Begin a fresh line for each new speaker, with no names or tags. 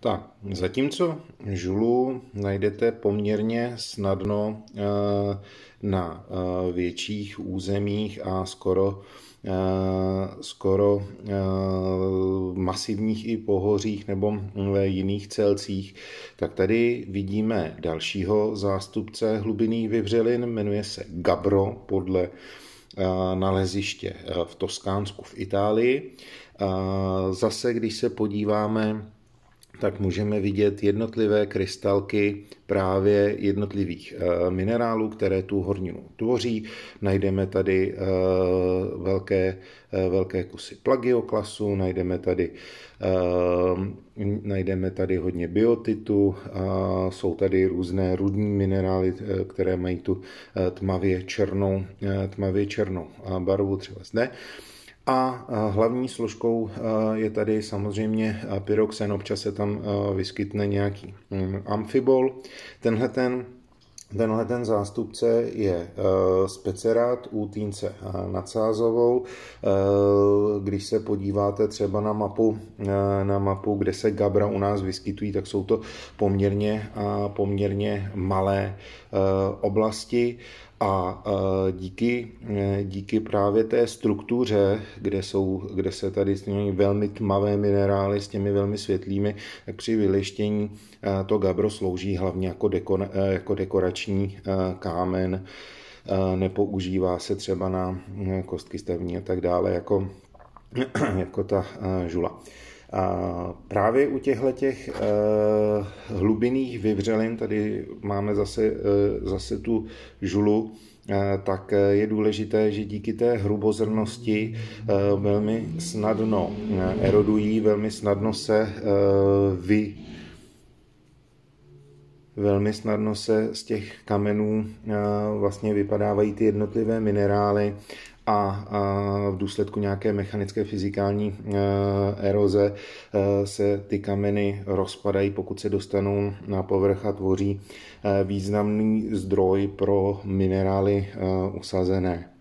Tak, zatímco žulu najdete poměrně snadno eh, na eh, větších územích a skoro eh, skoro masivních i pohořích nebo hm, jiných celcích, tak tady vidíme dalšího zástupce hlubinných vybřelin, jmenuje se Gabro podle naleziště v Toskánsku v Itálii. Zase, když se podíváme tak můžeme vidět jednotlivé krystalky právě jednotlivých eh, minerálů, které tu horninu tvoří. Najdeme tady eh, velké, eh, velké kusy plagioklasu, najdeme tady, najdeme tady hodně biotitu, jsou tady různé rudní minerály, které mají tu tmavě černou, tmavě černou barvu, třeba zde. A hlavní složkou je tady samozřejmě pyroxen, občas se tam vyskytne nějaký mm, amfibol. Tenhle ten Tenhle ten zástupce je specerát u týnce nadsázovou. Když se podíváte třeba na mapu, na mapu, kde se gabra u nás vyskytují, tak jsou to poměrně, poměrně malé oblasti a e, díky, e, díky právě té struktuře, kde, jsou, kde se tady s těmi velmi tmavé minerály s těmi velmi světlými, tak při vyleštění e, to gabro slouží hlavně jako, deko, jako dekorační kámen. Nepoužívá se třeba na kostky stavní a tak dále jako, jako ta žula. A právě u těchto těch eh, hlubinných vyvřelin, tady máme zase, eh, zase tu žulu, eh, tak je důležité, že díky té hrubozrnosti velmi snadno erodují, velmi snadno se vy velmi snadno se z těch kamenů vlastně vypadávají ty jednotlivé minerály a v důsledku nějaké mechanické fyzikální e, eroze e, se ty kameny rozpadají, pokud se dostanou na povrch a tvoří e, významný zdroj pro minerály usazené.